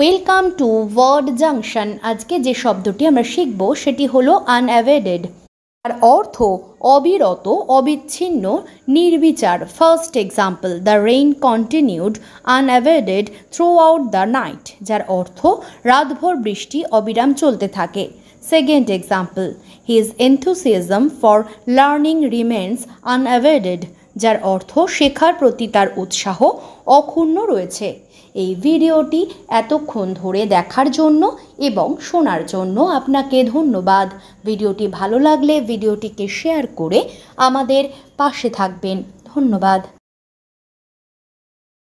welcome to word junction আজকে যে শব্দটি আমরা শিখব সেটি হলো আনঅ্যাভেডেড আর অর্থ অবিরত অবিচ্ছিন্ন নির্বিচার first example the rain continued unabated throughout the night যার অর্থ রাতভর বৃষ্টি অবিরাম চলতে থাকে Second example, his enthusiasm for learning remains unavaited যার অর্থ শেখার প্রতি তার উৎসাহ অক্ষুণ্ণ রয়েছে এই ভিডিওটি এতক্ষণ ধরে দেখার জন্য এবং শোনার জন্য আপনাকে ধন্যবাদ ভিডিওটি ভালো লাগলে ভিডিওটিকে শেয়ার করে আমাদের পাশে থাকবেন ধন্যবাদ